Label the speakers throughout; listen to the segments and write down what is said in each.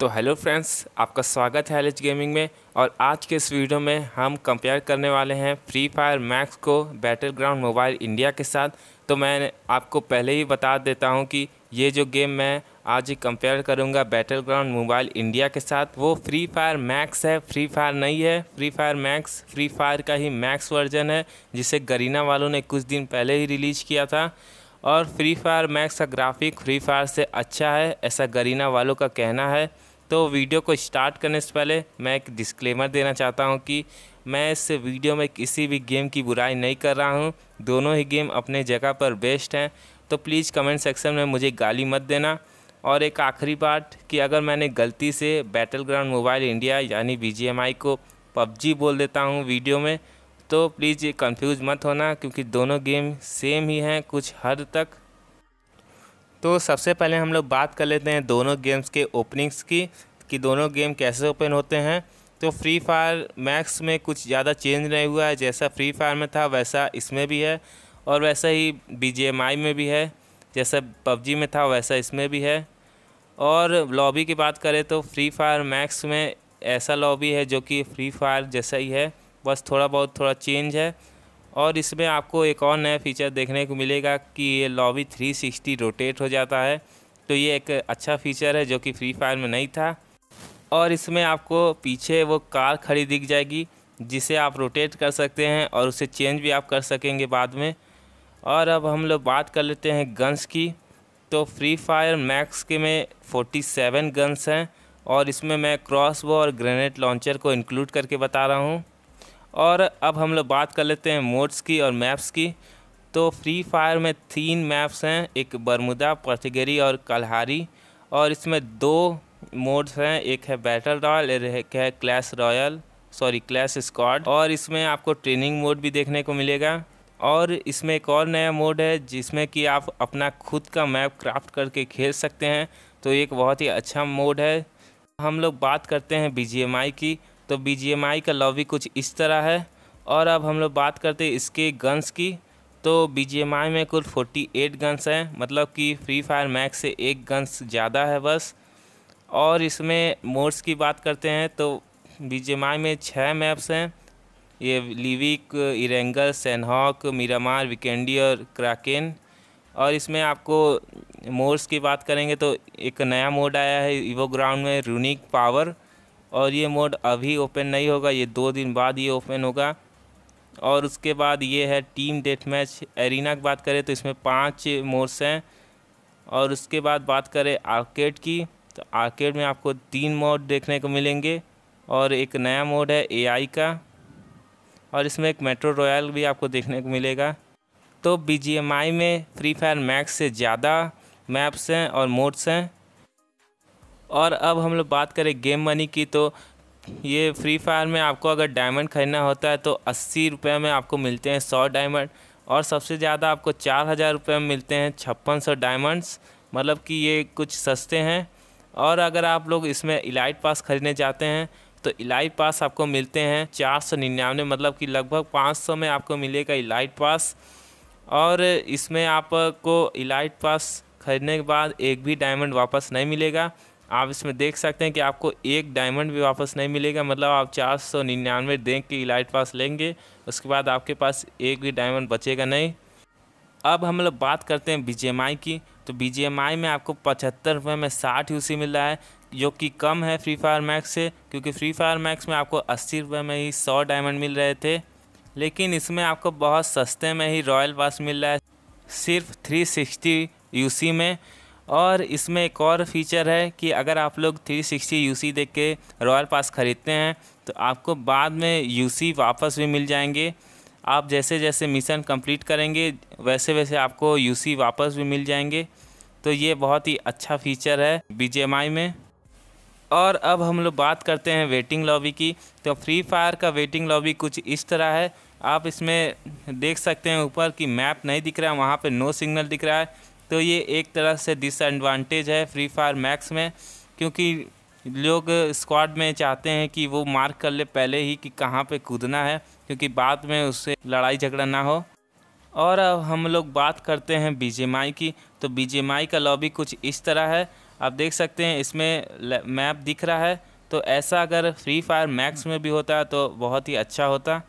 Speaker 1: तो hello friends आपका स्वागत है एलएच गेमिंग में और आज के इस वीडियो में हम कंपेयर करने वाले हैं फ्री फायर मैक्स को बैटल ग्राउंड मोबाइल इंडिया के साथ तो मैं आपको पहले ही बता देता हूं कि ये जो गेम मैं आज ही कंपेयर करूंगा बैटल ग्राउंड मोबाइल इंडिया के साथ वो फ्री फायर मैक्स है फ्री फायर नहीं है free fire max free fire का ही मैक्स वर्जन है जिसे गरीना वालों ने कुछ दिन पहले ही रिलीज किया था और फ्री फायर मैक्स का ग्राफिक फ्री फायर से अच्छा है ऐसा गरीना वालों का कहना है तो वीडियो को स्टार्ट करने से पहले मैं एक डिस्क्लेमर देना चाहता हूँ कि मैं इस वीडियो में किसी भी गेम की बुराई नहीं कर रहा हूँ दोनों ही गेम अपने जगह पर बेस्ट हैं तो प्लीज़ कमेंट सेक्शन में मुझे गाली मत देना और एक आखिरी बात कि अगर मैंने गलती से बैटल ग्राउंड मोबाइल इंडिया यानी बी को पबजी बोल देता हूँ वीडियो में तो प्लीज़ ये कन्फ्यूज़ मत होना क्योंकि दोनों गेम सेम ही हैं कुछ हद तक तो सबसे पहले हम लोग बात कर लेते हैं दोनों गेम्स के ओपनिंग्स की कि दोनों गेम कैसे ओपन होते हैं तो फ्री फायर मैक्स में कुछ ज़्यादा चेंज नहीं हुआ है जैसा फ्री फायर में था वैसा इसमें भी है और वैसा ही बी में भी है जैसा पबजी में था वैसा इसमें भी है और लॉबी की बात करें तो फ्री फायर मैक्स में ऐसा लॉबी है जो कि फ्री फायर जैसा ही है बस थोड़ा बहुत थोड़ा चेंज है और इसमें आपको एक और नया फीचर देखने को मिलेगा कि ये लॉबी 360 रोटेट हो जाता है तो ये एक अच्छा फीचर है जो कि फ्री फायर में नहीं था और इसमें आपको पीछे वो कार खड़ी दिख जाएगी जिसे आप रोटेट कर सकते हैं और उसे चेंज भी आप कर सकेंगे बाद में और अब हम लोग बात कर लेते हैं गन्स की तो फ्री फायर मैक्स के में 47 गन्स हैं और इसमें मैं क्रॉस और ग्रेनेड लॉन्चर को इंक्लूड करके बता रहा हूँ और अब हम लोग बात कर लेते हैं मोड्स की और मैप्स की तो फ्री फायर में तीन मैप्स हैं एक बरमुदा पर्चगरी और कलहारी और इसमें दो मोड्स हैं एक है बैटल रॉयल एक है clash royale sorry clash squad और इसमें आपको ट्रेनिंग मोड भी देखने को मिलेगा और इसमें एक और नया मोड है जिसमें कि आप अपना खुद का मैप क्राफ्ट करके खेल सकते हैं तो एक बहुत ही अच्छा मोड है हम लोग बात करते हैं बी की तो बी का लॉबी कुछ इस तरह है और अब हम लोग बात करते हैं इसके गन्स की तो बी में कुल 48 गन्स हैं मतलब कि फ्री फायर मैक्स से एक गन्स ज़्यादा है बस और इसमें मोड्स की बात करते हैं तो बी में छः मैप्स हैं ये Livik Erangel Sanhok Miramar Vikendi और क्राकेन और इसमें आपको मोड्स की बात करेंगे तो एक नया मोड आया है ईवो ग्राउंड में रूनिक पावर और ये मोड अभी ओपन नहीं होगा ये दो दिन बाद ये ओपन होगा और उसके बाद ये है टीम डेथ मैच एरिना की बात करें तो इसमें पांच मोड्स हैं और उसके बाद बात करें आर्केड की तो आर्केड में आपको तीन मोड देखने को मिलेंगे और एक नया मोड है एआई का और इसमें एक मेट्रो रॉयल भी आपको देखने को मिलेगा तो बी में फ्री फायर मैक्स से ज़्यादा मैप्स हैं और मोड्स हैं और अब हम लोग बात करें गेम मनी की तो ये फ्री फायर में आपको अगर डायमंड खरीदना होता है तो अस्सी रुपये में आपको मिलते हैं सौ डायमंड और सबसे ज़्यादा आपको चार हज़ार रुपये में मिलते हैं छप्पन सौ डायमंड्स मतलब कि ये कुछ सस्ते हैं और अगर आप लोग इसमें इलाइट पास खरीदने जाते हैं तो इलाइट पास आपको मिलते हैं चार सौ निन्यानवे मतलब कि लगभग पाँच सौ में आपको मिलेगा इलाइट पास और इसमें आपको इलाइट पास खरीदने के बाद एक भी डायमंड वापस नहीं मिलेगा आप इसमें देख सकते हैं कि आपको एक डायमंड भी वापस नहीं मिलेगा मतलब आप चार सौ निन्यानवे देख के इलाइट पास लेंगे उसके बाद आपके पास एक भी डायमंड बचेगा नहीं अब हम लोग बात करते हैं बी की तो बी में आपको पचहत्तर रुपये में साठ यू मिल रहा है जो कि कम है फ्री फायर मैक्स से क्योंकि फ्री फायर मैक्स में आपको अस्सी रुपये में ही सौ डायमंड मिल रहे थे लेकिन इसमें आपको बहुत सस्ते में ही रॉयल पास मिल रहा है सिर्फ थ्री सिक्सटी यूसी में और इसमें एक और फीचर है कि अगर आप लोग 360 सी देख के रॉयल पास ख़रीदते हैं तो आपको बाद में यू सी वापस भी मिल जाएंगे आप जैसे जैसे मिशन कंप्लीट करेंगे वैसे वैसे आपको यू सी वापस भी मिल जाएंगे तो ये बहुत ही अच्छा फीचर है आई में और अब हम लोग बात करते हैं वेटिंग लॉबी की तो फ्री फायर का वेटिंग लॉबी कुछ इस तरह है आप इसमें देख सकते हैं ऊपर कि मैप नहीं दिख रहा है वहाँ पे नो सिग्नल दिख रहा है तो ये एक तरह से डिसएडवांटेज है फ्री फायर मैक्स में क्योंकि लोग स्क्वाड में चाहते हैं कि वो मार्क कर ले पहले ही कि कहाँ पे कूदना है क्योंकि बाद में उससे लड़ाई झगड़ा ना हो और अब हम लोग बात करते हैं बीजेमाई की तो बीजेमाई का लॉबी कुछ इस तरह है आप देख सकते हैं इसमें मैप दिख रहा है तो ऐसा अगर फ्री फायर मैक्स में भी होता तो बहुत ही अच्छा होता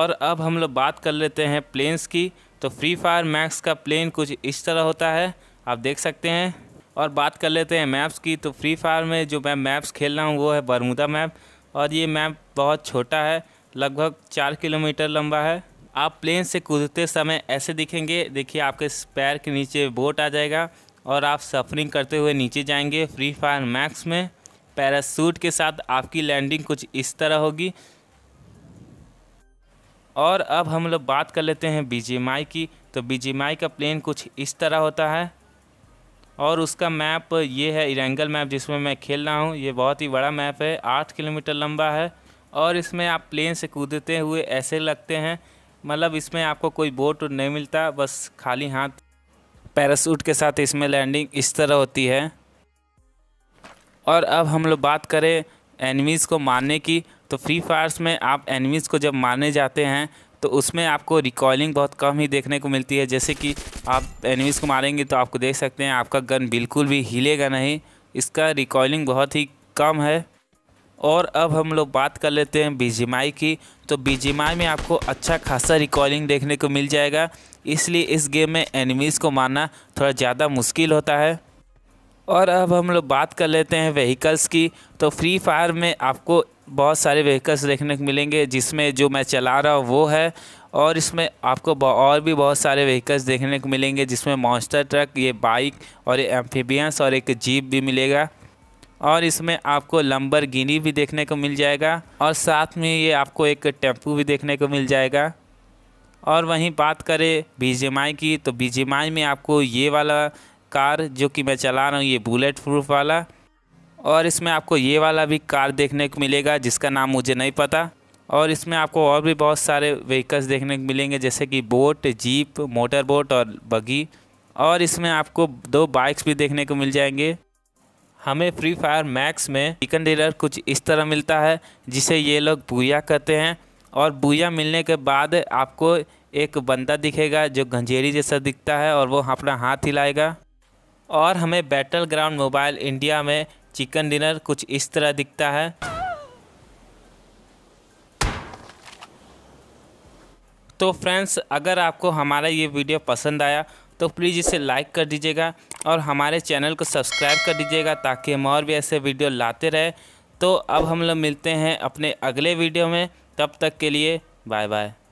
Speaker 1: और अब हम लोग बात कर लेते हैं प्लेन्स की तो फ्री फायर मैक्स का प्लेन कुछ इस तरह होता है आप देख सकते हैं और बात कर लेते हैं मैप्स की तो फ्री फायर में जो मैं मैप्स खेल रहा हूँ वो है बरमुदा मैप और ये मैप बहुत छोटा है लगभग चार किलोमीटर लंबा है आप प्लेन से कूदते समय ऐसे दिखेंगे देखिए आपके पैर के नीचे बोट आ जाएगा और आप सफरिंग करते हुए नीचे जाएंगे फ्री फायर मैक्स में पैरासूट के साथ आपकी लैंडिंग कुछ इस तरह होगी और अब हम लोग बात कर लेते हैं बी की तो बी का प्लेन कुछ इस तरह होता है और उसका मैप ये है इरेंगल मैप जिसमें मैं खेल रहा हूँ ये बहुत ही बड़ा मैप है आठ किलोमीटर लंबा है और इसमें आप प्लेन से कूदते हुए ऐसे लगते हैं मतलब इसमें आपको कोई बोट नहीं मिलता बस खाली हाथ पैरासूट के साथ इसमें लैंडिंग इस तरह होती है और अब हम लोग बात करें एनिमीज़ को मारने की तो फ्री फायर्स में आप एनिमीज़ को जब मारने जाते हैं तो उसमें आपको रिकॉलिंग बहुत कम ही देखने को मिलती है जैसे कि आप एनिमीज़ को मारेंगे तो आपको देख सकते हैं आपका गन बिल्कुल भी हिलेगा नहीं इसका रिकॉलिंग बहुत ही कम है और अब हम लोग बात कर लेते हैं बीजीमाई की तो बीजीमाई में आपको अच्छा खासा रिकॉलिंग देखने को मिल जाएगा इसलिए इस गेम में एनिमीज़ को मारना थोड़ा ज़्यादा मुश्किल होता है और अब हम लोग बात कर लेते हैं व्हीकल्स की तो फ्री फायर में आपको बहुत सारे व्हीकल्स देखने को मिलेंगे जिसमें जो मैं चला रहा हूँ वो है और इसमें आपको और भी बहुत सारे व्हीकल्स देखने को मिलेंगे जिसमें मॉन्स्टर ट्रक ये बाइक और ये एम्फीबियंस और एक जीप भी मिलेगा और इसमें आपको लंबर गिनी भी देखने को मिल जाएगा और साथ में ये आपको एक टेम्पू भी देखने को मिल जाएगा और वहीं बात करें बी की तो बी में आपको ये वाला कार जो कि मैं चला रहा हूँ ये बुलेट प्रूफ वाला और इसमें आपको ये वाला भी कार देखने को मिलेगा जिसका नाम मुझे नहीं पता और इसमें आपको और भी बहुत सारे व्हीकल्स देखने को मिलेंगे जैसे कि बोट जीप मोटर बोट और बगी और इसमें आपको दो बाइक्स भी देखने को मिल जाएंगे हमें फ्री फायर मैक्स में चिकन डीलर कुछ इस तरह मिलता है जिसे ये लोग बुया कहते हैं और बुया मिलने के बाद आपको एक बंदा दिखेगा जो गंजेरी जैसा दिखता है और वो अपना हाथ हिलाएगा और हमें बैटल ग्राउंड मोबाइल इंडिया में चिकन डिनर कुछ इस तरह दिखता है तो फ्रेंड्स अगर आपको हमारा ये वीडियो पसंद आया तो प्लीज़ इसे लाइक कर दीजिएगा और हमारे चैनल को सब्सक्राइब कर दीजिएगा ताकि हम और भी ऐसे वीडियो लाते रहे तो अब हम लोग मिलते हैं अपने अगले वीडियो में तब तक के लिए बाय बाय